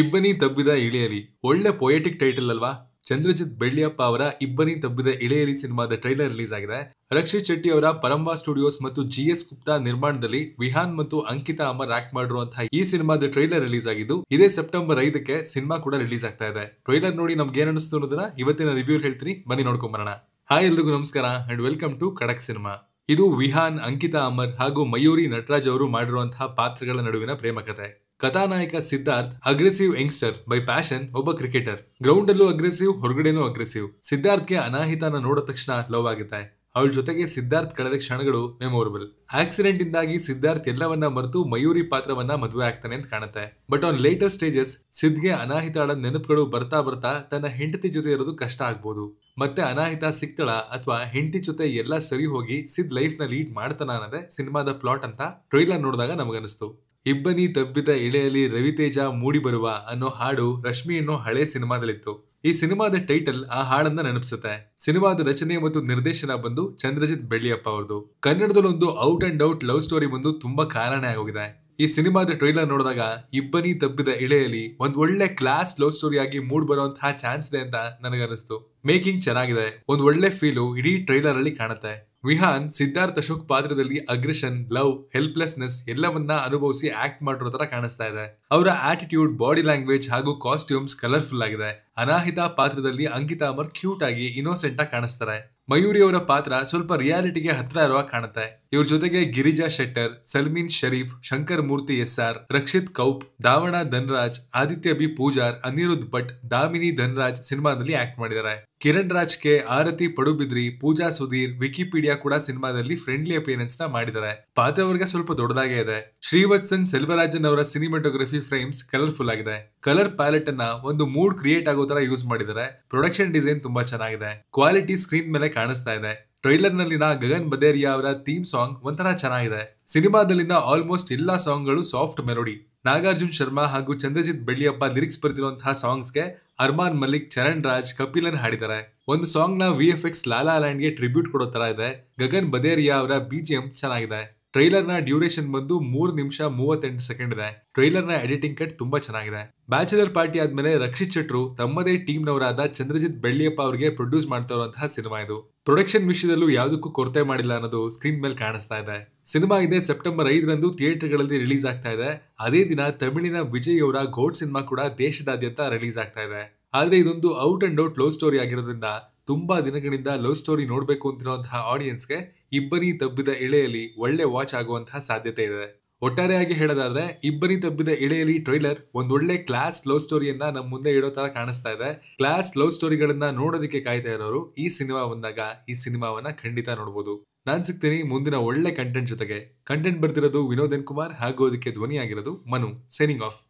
ಇಬ್ಬನಿ ತಬ್ಬಿದ ಇಳಿಯಲಿ ಒಳ್ಳೆ poetic title ಅಲ್ವಾ ಚಂದ್ರಜಿತ್ ಬೆಳ್ಳಿಯಪ್ಪ ಅವರ ಇಬ್ಬನಿ ತಬ್ಬಿದ ಇಳೆಯಲಿ ಸಿನಿಮಾದ ಟ್ರೈಲರ್ ರಿಲೀಸ್ ಆಗಿದೆ ರಕ್ಷಿತ್ ಶೆಟ್ಟಿ ಅವರ ಪರಂಬಾ ಸ್ಟುಡಿಯೋಸ್ ಮತ್ತು ಜಿ ಎಸ್ ಗುಪ್ತಾ ನಿರ್ಮಾಣದಲ್ಲಿ ವಿಹಾನ್ ಮತ್ತು ಅಂಕಿತಾ ಅಮರ್ ಆಕ್ಟ್ ಮಾಡಿರುವಂತಹ ಈ ಸಿನಿಮಾದ ಟ್ರೈಲರ್ ರಿಲೀಸ್ ಆಗಿದ್ದು ಇದೇ ಸೆಪ್ಟೆಂಬರ್ ಐದಕ್ಕೆ ಸಿನಿಮಾ ಕೂಡ ರಿಲೀಸ್ ಆಗ್ತಾ ಇದೆ ಟ್ರೈಲರ್ ನೋಡಿ ನಮ್ಗೆ ಏನ್ ಅನಿಸ್ತು ಅನ್ನೋದನ್ನ ಇವತ್ತಿನ ರಿವ್ಯೂ ಹೇಳ್ತೀನಿ ಬನ್ನಿ ನೋಡ್ಕೊಂಬರೋಣ ಹಾಯ್ ಎಲ್ರಿಗೂ ನಮಸ್ಕಾರ and welcome to Kadak cinema ಇದು ವಿಹಾನ್ ಅಂಕಿತಾ ಅಮರ್ ಹಾಗೂ ಮಯೂರಿ ನಟರಾಜ್ ಅವರು ಮಾಡಿರುವಂತಹ ಪಾತ್ರಗಳ ನಡುವಿನ ಪ್ರೇಮ ಕಥೆ ಕಥಾನಾಯಕ Siddharth aggressive youngster by passion ಒಬ್ಬ ಕ್ರಿಕೆಟರ್ ಗ್ರೌಂಡ್ ಅಲ್ಲೂ ಅಗ್ರೆಸಿವ್ ಹೊರಗಡೆನೂ ಅಗ್ರೆಸಿವ್ ಸಿದ್ಧಾರ್ಥಗೆ ಅನಾಹಿತನ ನೋಡಿದ ತಕ್ಷಣ ಲವ್ ಆಗುತ್ತೆ ಅವಳ ಜೊತೆಗೆ ಸಿದ್ಧಾರ್ಥ್ ಕಳೆದ ಕ್ಷಣಗಳು ಮೆಮೊರಬಲ್ ಆಕ್ಸಿಡೆಂಟ್ ಇಂದಾಗಿ ಸಿದ್ಧಾರ್ಥ್ ಎಲ್ಲವನ್ನ ಮರೆತು ಮಯೂರಿ ಪಾತ್ರವನ್ನ ಮದುವೆ ಆಗ್ತಾನೆ ಅಂತ ಕಾಣುತ್ತೆ ಬಟ್ ಆನ್ ಲೇಟರ್ ಸ್ಟೇಜಸ್ ಸಿದ್ಗೆ ಅನಾಹಿತಾಳ ನೆನಪುಗಳು ಬರ್ತಾ ಬರ್ತಾ ತನ್ನ ಹೆಂಡತಿ ಜೊತೆ ಇರೋದು ಕಷ್ಟ ಆಗ್ಬೋದು ಮತ್ತೆ ಅನಾಹಿತ ಸಿಗ್ತಾಳ ಅಥವಾ ಹೆಂಡತಿ ಜೊತೆ ಎಲ್ಲ ಸರಿ ಹೋಗಿ ಸಿದ್ ಲೈಫ್ ನ ಲೀಡ್ ಮಾಡ್ತಾನ ಅನ್ನೋದೇ ಸಿನಿಮಾದ ಪ್ಲಾಟ್ ಅಂತ ಟ್ರೈಲರ್ ನೋಡಿದಾಗ ನಮಗನಿಸ್ತು ಇಬ್ಬನಿ ತಬ್ಬಿದ ಎಳೆಯಲ್ಲಿ ರವಿತೇಜ ಮೂಡಿಬರುವ ಅನ್ನೋ ಹಾಡು ರಶ್ಮಿ ಅನ್ನೋ ಹಳೆ ಸಿನಿಮಾದಲ್ಲಿತ್ತು ಈ ಸಿನಿಮಾದ ಟೈಟಲ್ ಆ ಹಾಡನ್ನ ನೆನಪಿಸುತ್ತೆ ಸಿನಿಮಾದ ರಚನೆ ಮತ್ತು ನಿರ್ದೇಶನ ಬಂದು ಚಂದ್ರಜಿತ್ ಬೆಳ್ಳಿಯಪ್ಪ ಅವ್ರದ್ದು ಕನ್ನಡದಲ್ಲೊಂದು out and out love story ಬಂದು ತುಂಬಾ ಕಾರಣ ಆಗೋಗಿದೆ ಈ ಸಿನಿಮಾದ ಟ್ರೈಲರ್ ನೋಡಿದಾಗ ಇಬ್ಬನಿ ತಬ್ಬಿದ ಎಳೆಯಲ್ಲಿ ಒಂದ್ ಒಳ್ಳೆ ಕ್ಲಾಸ್ ಲವ್ ಸ್ಟೋರಿ ಆಗಿ ಮೂಡ್ ಬರುವಂತಹ ಚಾನ್ಸ್ ಇದೆ ಅಂತ ನನಗನ್ನಿಸ್ತು ಮೇಕಿಂಗ್ ಚೆನ್ನಾಗಿದೆ ಒಂದ್ ಒಳ್ಳೆ ಫೀಲು ಇಡೀ ಟ್ರೈಲರ್ ಅಲ್ಲಿ ಕಾಣುತ್ತೆ ವಿಹಾನ್ ಸಿದ್ಧಾರ್ಥ ಅಶೋಕ್ ಪಾತ್ರದಲ್ಲಿ ಅಗ್ರೆಷನ್ ಲವ್ ಹೆಲ್ಪ್ಲೆಸ್ನೆಸ್ ಎಲ್ಲವನ್ನ ಅನುಭವಿಸಿ ಆಕ್ಟ್ ಮಾಡಿರೋ ತರ ಕಾಣಿಸ್ತಾ ಇದೆ ಅವರ ಆಟಿಟ್ಯೂಡ್ ಬಾಡಿ ಲ್ಯಾಂಗ್ವೇಜ್ ಹಾಗೂ ಕಾಸ್ಟ್ಯೂಮ್ಸ್ ಕಲರ್ಫುಲ್ ಆಗಿದೆ ಅನಾಹಿತ ಪಾತ್ರದಲ್ಲಿ ಅಂಕಿತಾ ಅಮರ್ ಕ್ಯೂಟ್ ಆಗಿ ಇನ್ನೋಸೆಂಟ್ ಆಗಿ ಕಾಣಿಸ್ತಾರೆ ಮಯೂರಿ ಅವರ ಪಾತ್ರ ಸ್ವಲ್ಪ ರಿಯಾಲಿಟಿಗೆ ಹತ್ರ ಇರುವ ಕಾಣುತ್ತೆ ಇವ್ರ ಜೊತೆಗೆ ಗಿರಿಜಾ ಶೆಟ್ಟರ್ ಸಲ್ಮೀನ್ ಶರೀಫ್ ಶಂಕರ್ ಮೂರ್ತಿ ಎಸ್ ಆರ್ ರಕ್ಷಿತ್ ಕೌಪ್ ದಾವಣ ಧನ್ರಾಜ್ ಆದಿತ್ಯ ಬಿ ಪೂಜಾರ್ ಅನಿರುದ್ ಭಟ್ ದಾಮಿನಿ ಧನ್ರಾಜ್ ಸಿನಿಮಾದಲ್ಲಿ ಆಕ್ಟ್ ಮಾಡಿದ್ದಾರೆ ಕಿರಣ್ ರಾಜ್ ಕೆ ಆರತಿ ಪಡುಬಿದ್ರಿ ಪೂಜಾ ಸುಧೀರ್ ವಿಕಿಪೀಡಿಯಾ ಕೂಡ ಸಿನಿಮಾದಲ್ಲಿ ಫ್ರೆಂಡ್ಲಿ ಅಪಿಯರೆನ್ಸ್ ನ ಮಾಡಿದ್ದಾರೆ ಅವರಿಗೆ ಸ್ವಲ್ಪ ದೊಡ್ಡದಾಗೇ ಇದೆ ಶ್ರೀವತ್ಸನ್ ಸೆಲ್ವರಾಜನ್ ಅವರ ಸಿನಿಮಾಟೋಗ್ರಫಿ ಫ್ರೇಮ್ಸ್ ಕಲರ್ಫುಲ್ ಆಗಿದೆ ಕಲರ್ ಪ್ಯಾಲೆಟ್ ಅನ್ನ ಒಂದು ಮೂಡ್ ಕ್ರಿಯೇಟ್ ಆಗೋ ತರ ಯೂಸ್ ಮಾಡಿದ್ದಾರೆ ಪ್ರೊಡಕ್ಷನ್ ಡಿಸೈನ್ ತುಂಬಾ ಚೆನ್ನಾಗಿದೆ ಕ್ವಾಲಿಟಿ ಸ್ಕ್ರೀನ್ ಮೇಲೆ ಕಾಣಿಸ್ತಾ ಇದೆ ಟ್ರೈಲರ್ ನಲ್ಲಿನ ಗಗನ್ ಬದೇರಿಯಾ ಅವರ ಥೀಮ್ ಸಾಂಗ್ ಒಂಥರ ಚೆನ್ನಾಗಿದೆ ಸಿನಿಮಾದಲ್ಲಿನ ಆಲ್ಮೋಸ್ಟ್ ಎಲ್ಲಾ ಸಾಂಗ್ ಗಳು ಸಾಫ್ಟ್ ಮೆಲೋಡಿ ನಾಗಾರ್ಜುನ್ ಶರ್ಮಾ ಹಾಗೂ ಚಂದ್ರಜಿತ್ ಬೆಳ್ಳಿಯಪ್ಪ ಲಿರಿಕ್ಸ್ ಬರೆದಿರುವಂತಹ ಗೆ ಅರ್ಮಾನ್ ಮಲ್ಲಿಕ್ ಚರಣ್ ರಾಜ್ ಕಪಿಲನ್ ಹಾಡಿದ್ದಾರೆ ಒಂದು ಸಾಂಗ್ ನ ವಿ ಎಫ್ ಎಕ್ಸ್ ಲಾಲಾ ಲ್ಯಾಂಡ್ ಗೆ ಟ್ರಿಬ್ಯೂಟ್ ಕೊಡೋ ತರ ಇದೆ ಗಗನ್ ಬದೇರಿಯಾ ಅವರ ಬಿಜಿಎಂ ಚೆನ್ನಾಗಿದೆ ಟ್ರೈಲರ್ ನ ಡ್ಯೂರೇಷನ್ ಬಂದು ಮೂರು ನಿಮಿಷ ಮೂವತ್ತೆಂಟು ಸೆಕೆಂಡ್ ಇದೆ ಟ್ರೈಲರ್ ನ ಎಡಿಟಿಂಗ್ ಕಟ್ ತುಂಬಾ ಚೆನ್ನಾಗಿದೆ ಬ್ಯಾಚುಲರ್ ಪಾರ್ಟಿ ಆದ್ಮೇಲೆ ರಕ್ಷಿತ್ ಶೆಟ್ರು ತಮ್ಮದೇ ಟೀಮ್ ನವರಾದ ಚಂದ್ರಜಿತ್ ಬೆಳ್ಳಿಯಪ್ಪ ಅವರಿಗೆ ಪ್ರೊಡ್ಯೂಸ್ ಮಾಡ್ತಾ ಇರುವಂತಹ ಸಿನಿಮಾ ಇದು ಪ್ರೊಡಕ್ಷನ್ ವಿಷಯದಲ್ಲೂ ಯಾವುದಕ್ಕೂ ಕೊರತೆ ಮಾಡಿಲ್ಲ ಅನ್ನೋದು ಸ್ಕ್ರೀನ್ ಮೇಲೆ ಕಾಣಿಸ್ತಾ ಇದೆ ಸಿನಿಮಾ ಇದೆ ಸೆಪ್ಟೆಂಬರ್ ಐದರಂದು ಥಿಯೇಟರ್ಗಳಲ್ಲಿ ರಿಲೀಸ್ ಆಗ್ತಾ ಇದೆ ಅದೇ ದಿನ ತಮಿಳಿನ ವಿಜಯ್ ಅವರ ಗೋಡ್ ಸಿನಿಮಾ ಕೂಡ ದೇಶದಾದ್ಯಂತ ರಿಲೀಸ್ ಆಗ್ತಾ ಇದೆ ಆದ್ರೆ ಇದೊಂದು out and out love story ಆಗಿರೋದ್ರಿಂದ ತುಂಬಾ ದಿನಗಳಿಂದ ಲವ್ ಸ್ಟೋರಿ ನೋಡಬೇಕು ಅಂತಿರುವಂತಹ ಆಡಿಯನ್ಸ್ಗೆ ಇಬ್ಬರಿ ತಬ್ಬಿದ ಎಳೆಯಲ್ಲಿ ಒಳ್ಳೆ ವಾಚ್ ಆಗುವಂತಹ ಸಾಧ್ಯತೆ ಇದೆ ಒಟ್ಟಾರೆಯಾಗಿ ಹೇಳೋದಾದ್ರೆ ಇಬ್ಬರಿ ತಬ್ಬಿದ ಎಳೆಯಲ್ಲಿ ಟ್ರೈಲರ್ ಒಂದೊಳ್ಳೆ ಕ್ಲಾಸ್ ಲವ್ ಸ್ಟೋರಿಯನ್ನ ನಮ್ಮ ಮುಂದೆ ಇಡೋ ತರ ಕಾಣಿಸ್ತಾ ಇದೆ ಕ್ಲಾಸ್ ಲವ್ ಸ್ಟೋರಿಗಳನ್ನ ನೋಡೋದಕ್ಕೆ ಕಾಯ್ತಾ ಇರೋರು ಈ ಸಿನಿಮಾ ಬಂದಾಗ ಈ ಸಿನಿಮಾವನ್ನ ಖಂಡಿತ ನೋಡಬಹುದು ನಾನ್ ಸಿಗ್ತೀನಿ ಮುಂದಿನ ಒಳ್ಳೆ ಕಂಟೆಂಟ್ ಜೊತೆಗೆ ಕಂಟೆಂಟ್ ಬರ್ತಿರೋದು ವಿನೋದನ್ ಕುಮಾರ್ ಹಾಗೂ ಅದಕ್ಕೆ ಧ್ವನಿಯಾಗಿರೋದು ಮನು ಸೈನಿಂಗ್ ಆಫ್